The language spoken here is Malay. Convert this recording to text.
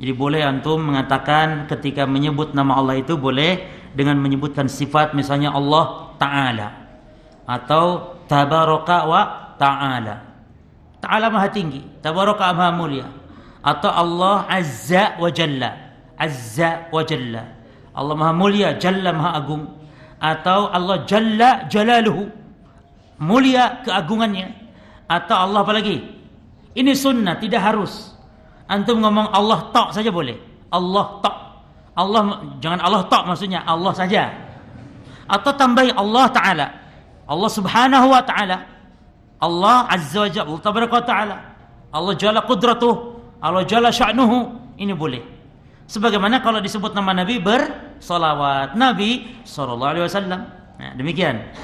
Jadi boleh antum mengatakan ketika menyebut nama Allah itu boleh dengan menyebutkan sifat misalnya Allah Ta'ala atau Tabaraka wa Ta'ala. Ta'ala Maha Tinggi, Tabaraka Maha Mulia atau Allah Azza wa Jalla. Azza wa Jalla. Allah Maha Mulia, Jalla Maha Agung atau Allah Jalla Jalaluhu. Mulia keagungannya atau Allah apa lagi? Ini sunnah, tidak harus. Antum ngomong Allah tak saja boleh. Allah tak. Allah jangan Allah tak maksudnya Allah saja. Atau tambah Allah Taala. Allah Subhanahu wa Taala. Allah Azza wa Jalla Tabaraka wa Taala. Allah Jalla Qudratuh. Allah Jalla Sya'nuhu. Ini boleh. Sebagaimana kalau disebut nama Nabi bersolawat. Nabi Sallallahu SAW. Nah, demikian.